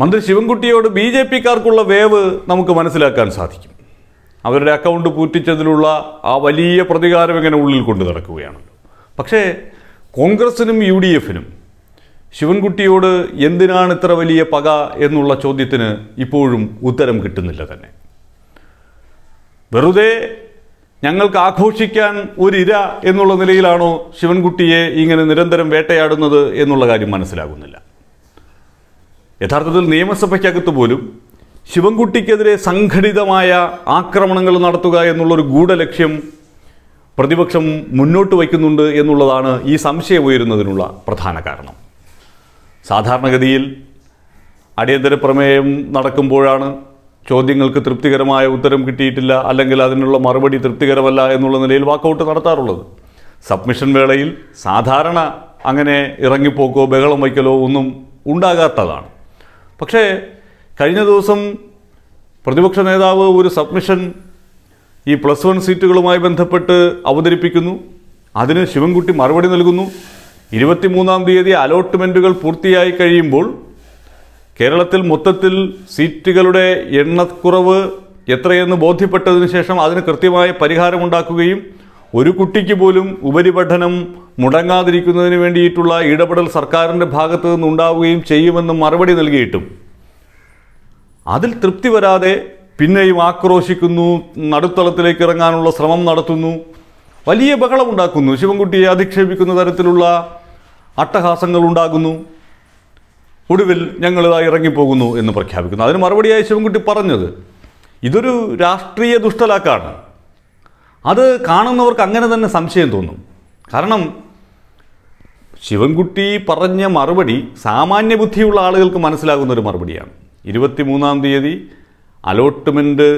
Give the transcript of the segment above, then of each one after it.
മന്ത്രി ശിവൻകുട്ടിയോട് B J പിക്കാർക്കുള്ള വേവ് നമുക്ക് മനസ്സിലാക്കാൻ സാധിക്കും അവരുടെ അക്കൗണ്ട് പൂറ്റിച്ചതിലുള്ള ആ വലിയ പ്രതികാരം ഇങ്ങനെ ഉള്ളിൽ കൊണ്ടു നടക്കുകയാണല്ലോ പക്ഷേ കോൺഗ്രസിനും യു ഡി എഫിനും ശിവൻകുട്ടിയോട് എന്തിനാണ് ഇത്ര വലിയ പക എന്നുള്ള ചോദ്യത്തിന് ഇപ്പോഴും ഉത്തരം കിട്ടുന്നില്ല തന്നെ വെറുതെ ഞങ്ങൾക്ക് ആഘോഷിക്കാൻ ഒരിര എന്നുള്ള നിലയിലാണോ ശിവൻകുട്ടിയെ ഇങ്ങനെ നിരന്തരം വേട്ടയാടുന്നത് എന്നുള്ള കാര്യം മനസ്സിലാകുന്നില്ല യഥാർത്ഥത്തിൽ നിയമസഭയ്ക്കകത്ത് പോലും ശിവൻകുട്ടിക്കെതിരെ സംഘടിതമായ ആക്രമണങ്ങൾ നടത്തുക എന്നുള്ളൊരു ഗൂഢലക്ഷ്യം പ്രതിപക്ഷം മുന്നോട്ട് വയ്ക്കുന്നുണ്ട് എന്നുള്ളതാണ് ഈ സംശയം ഉയരുന്നതിനുള്ള പ്രധാന കാരണം സാധാരണഗതിയിൽ അടിയന്തര പ്രമേയം നടക്കുമ്പോഴാണ് ചോദ്യങ്ങൾക്ക് തൃപ്തികരമായ ഉത്തരം കിട്ടിയിട്ടില്ല അല്ലെങ്കിൽ അതിനുള്ള മറുപടി തൃപ്തികരമല്ല എന്നുള്ള നിലയിൽ വാക്കൗട്ട് നടത്താറുള്ളത് സബ്മിഷൻ വേളയിൽ സാധാരണ അങ്ങനെ ഇറങ്ങിപ്പോക്കോ ബഹളം വയ്ക്കലോ ഒന്നും ഉണ്ടാകാത്തതാണ് പക്ഷേ കഴിഞ്ഞ ദിവസം പ്രതിപക്ഷ നേതാവ് ഒരു സബ്മിഷൻ ഈ പ്ലസ് വൺ സീറ്റുകളുമായി ബന്ധപ്പെട്ട് അവതരിപ്പിക്കുന്നു അതിന് ശിവൻകുട്ടി മറുപടി നൽകുന്നു ഇരുപത്തിമൂന്നാം തീയതി അലോട്ട്മെൻറ്റുകൾ പൂർത്തിയായി കഴിയുമ്പോൾ കേരളത്തിൽ മൊത്തത്തിൽ സീറ്റുകളുടെ എണ്ണക്കുറവ് എത്രയെന്ന് ബോധ്യപ്പെട്ടതിന് ശേഷം അതിന് കൃത്യമായ പരിഹാരമുണ്ടാക്കുകയും ഒരു കുട്ടിക്ക് പോലും ഉപരിപഠനം മുടങ്ങാതിരിക്കുന്നതിന് വേണ്ടിയിട്ടുള്ള ഇടപെടൽ സർക്കാരിൻ്റെ ഭാഗത്തു നിന്നുണ്ടാവുകയും ചെയ്യുമെന്ന് മറുപടി നൽകിയിട്ടും അതിൽ തൃപ്തി വരാതെ പിന്നെയും ആക്രോശിക്കുന്നു നടുത്തളത്തിലേക്ക് ഇറങ്ങാനുള്ള ശ്രമം നടത്തുന്നു വലിയ ബഹളമുണ്ടാക്കുന്നു ശിവൻകുട്ടിയെ അധിക്ഷേപിക്കുന്ന തരത്തിലുള്ള അട്ടഹാസങ്ങൾ ഉണ്ടാകുന്നു ഒടുവിൽ ഞങ്ങൾ ഇറങ്ങിപ്പോകുന്നു എന്ന് പ്രഖ്യാപിക്കുന്നു അതിന് മറുപടിയായി ശിവൻകുട്ടി പറഞ്ഞത് ഇതൊരു രാഷ്ട്രീയ ദുഷ്ടലാക്കാണ് അത് കാണുന്നവർക്ക് അങ്ങനെ തന്നെ സംശയം തോന്നും കാരണം ശിവൻകുട്ടി പറഞ്ഞ മറുപടി സാമാന്യ ബുദ്ധിയുള്ള ആളുകൾക്ക് മനസ്സിലാകുന്ന ഒരു മറുപടിയാണ് മൂന്നാം തീയതി അലോട്ട്മെൻറ്റ്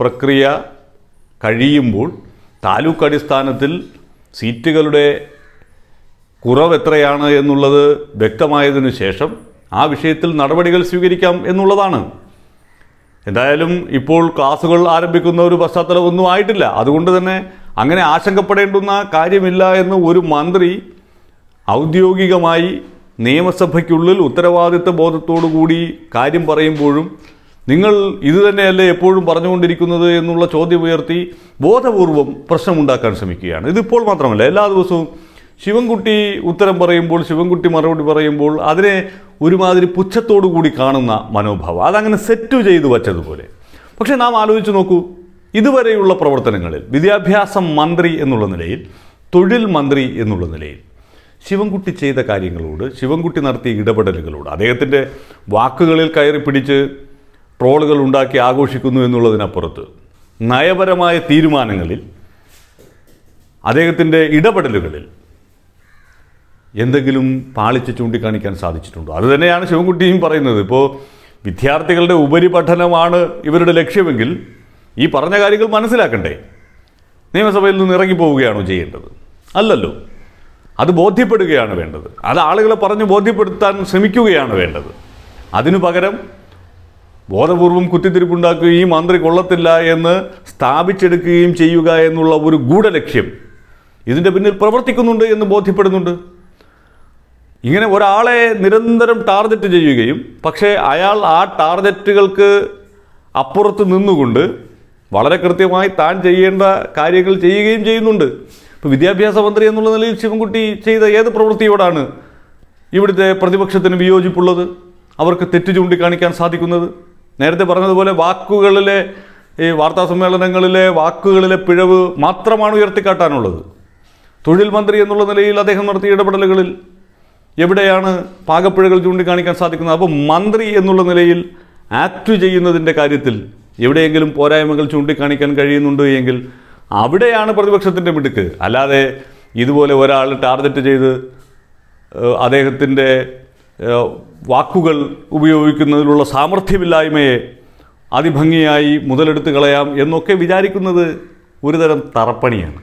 പ്രക്രിയ കഴിയുമ്പോൾ താലൂക്ക് അടിസ്ഥാനത്തിൽ സീറ്റുകളുടെ കുറവ് എത്രയാണ് എന്നുള്ളത് വ്യക്തമായതിനു ശേഷം ആ വിഷയത്തിൽ നടപടികൾ സ്വീകരിക്കാം എന്നുള്ളതാണ് എന്തായാലും ഇപ്പോൾ ക്ലാസ്സുകൾ ആരംഭിക്കുന്ന ഒരു പശ്ചാത്തലമൊന്നും ആയിട്ടില്ല അതുകൊണ്ട് തന്നെ അങ്ങനെ ആശങ്കപ്പെടേണ്ടുന്ന കാര്യമില്ല എന്ന് ഒരു മന്ത്രി ഔദ്യോഗികമായി നിയമസഭയ്ക്കുള്ളിൽ ഉത്തരവാദിത്വ ബോധത്തോടു കൂടി കാര്യം പറയുമ്പോഴും നിങ്ങൾ ഇത് തന്നെയല്ലേ എപ്പോഴും പറഞ്ഞുകൊണ്ടിരിക്കുന്നത് എന്നുള്ള ചോദ്യം ഉയർത്തി ബോധപൂർവം പ്രശ്നമുണ്ടാക്കാൻ ശ്രമിക്കുകയാണ് ഇതിപ്പോൾ മാത്രമല്ല എല്ലാ ദിവസവും ശിവൻകുട്ടി ഉത്തരം പറയുമ്പോൾ ശിവൻകുട്ടി മറുപടി പറയുമ്പോൾ അതിനെ ഒരുമാതിരി പുച്ഛത്തോടു കൂടി കാണുന്ന മനോഭാവം അതങ്ങനെ സെറ്റ് ചെയ്തു വച്ചതുപോലെ പക്ഷേ നാം ആലോചിച്ച് നോക്കൂ ഇതുവരെയുള്ള പ്രവർത്തനങ്ങളിൽ വിദ്യാഭ്യാസ മന്ത്രി എന്നുള്ള നിലയിൽ തൊഴിൽ മന്ത്രി എന്നുള്ള നിലയിൽ ശിവൻകുട്ടി ചെയ്ത കാര്യങ്ങളോട് ശിവൻകുട്ടി നടത്തിയ ഇടപെടലുകളോട് അദ്ദേഹത്തിൻ്റെ വാക്കുകളിൽ കയറി പിടിച്ച് ട്രോളുകൾ ഉണ്ടാക്കി ആഘോഷിക്കുന്നു എന്നുള്ളതിനപ്പുറത്ത് നയപരമായ തീരുമാനങ്ങളിൽ അദ്ദേഹത്തിൻ്റെ ഇടപെടലുകളിൽ എന്തെങ്കിലും പാളിച്ച് ചൂണ്ടിക്കാണിക്കാൻ സാധിച്ചിട്ടുണ്ടോ അത് തന്നെയാണ് ശിവൻകുട്ടിയും പറയുന്നത് ഇപ്പോൾ വിദ്യാർത്ഥികളുടെ ഉപരിപഠനമാണ് ഇവരുടെ ലക്ഷ്യമെങ്കിൽ ഈ പറഞ്ഞ കാര്യങ്ങൾ മനസ്സിലാക്കണ്ടേ നിയമസഭയിൽ നിന്ന് ഇറങ്ങിപ്പോവുകയാണോ ചെയ്യേണ്ടത് അല്ലല്ലോ അത് ബോധ്യപ്പെടുകയാണ് വേണ്ടത് അത് ആളുകളെ പറഞ്ഞ് ബോധ്യപ്പെടുത്താൻ ശ്രമിക്കുകയാണ് വേണ്ടത് അതിനു പകരം ബോധപൂർവം കുത്തിത്തിരിപ്പുണ്ടാക്കുകയും മന്ത്രി കൊള്ളത്തില്ല എന്ന് സ്ഥാപിച്ചെടുക്കുകയും ചെയ്യുക എന്നുള്ള ഒരു ഗൂഢലക്ഷ്യം ഇതിൻ്റെ പിന്നിൽ പ്രവർത്തിക്കുന്നുണ്ട് എന്ന് ബോധ്യപ്പെടുന്നുണ്ട് ഇങ്ങനെ ഒരാളെ നിരന്തരം ടാർഗറ്റ് ചെയ്യുകയും പക്ഷേ അയാൾ ആ ടാർഗറ്റുകൾക്ക് അപ്പുറത്ത് നിന്നുകൊണ്ട് വളരെ കൃത്യമായി താൻ ചെയ്യേണ്ട കാര്യങ്ങൾ ചെയ്യുകയും ചെയ്യുന്നുണ്ട് ഇപ്പോൾ വിദ്യാഭ്യാസ മന്ത്രി എന്നുള്ള നിലയിൽ ശിവൻകുട്ടി ചെയ്ത ഏത് പ്രവൃത്തിയോടാണ് ഇവിടുത്തെ പ്രതിപക്ഷത്തിന് വിയോജിപ്പുള്ളത് അവർക്ക് തെറ്റ് ചൂണ്ടിക്കാണിക്കാൻ സാധിക്കുന്നത് നേരത്തെ പറഞ്ഞതുപോലെ വാക്കുകളിലെ ഈ വാർത്താ സമ്മേളനങ്ങളിലെ വാക്കുകളിലെ പിഴവ് മാത്രമാണ് ഉയർത്തിക്കാട്ടാനുള്ളത് തൊഴിൽ മന്ത്രി എന്നുള്ള നിലയിൽ അദ്ദേഹം നടത്തിയ ഇടപെടലുകളിൽ എവിടെയാണ് പാകപ്പിഴകൾ ചൂണ്ടിക്കാണിക്കാൻ സാധിക്കുന്നത് അപ്പോൾ മന്ത്രി എന്നുള്ള നിലയിൽ ആക്ട് ചെയ്യുന്നതിൻ്റെ കാര്യത്തിൽ എവിടെയെങ്കിലും പോരായ്മകൾ ചൂണ്ടിക്കാണിക്കാൻ കഴിയുന്നുണ്ടോ എങ്കിൽ അവിടെയാണ് പ്രതിപക്ഷത്തിൻ്റെ മിടുക്ക് അല്ലാതെ ഇതുപോലെ ഒരാൾ ടാർഗറ്റ് ചെയ്ത് അദ്ദേഹത്തിൻ്റെ വാക്കുകൾ ഉപയോഗിക്കുന്നതിലുള്ള സാമർഥ്യമില്ലായ്മയെ അതിഭംഗിയായി മുതലെടുത്ത് കളയാം എന്നൊക്കെ വിചാരിക്കുന്നത് ഒരുതരം തറപ്പണിയാണ്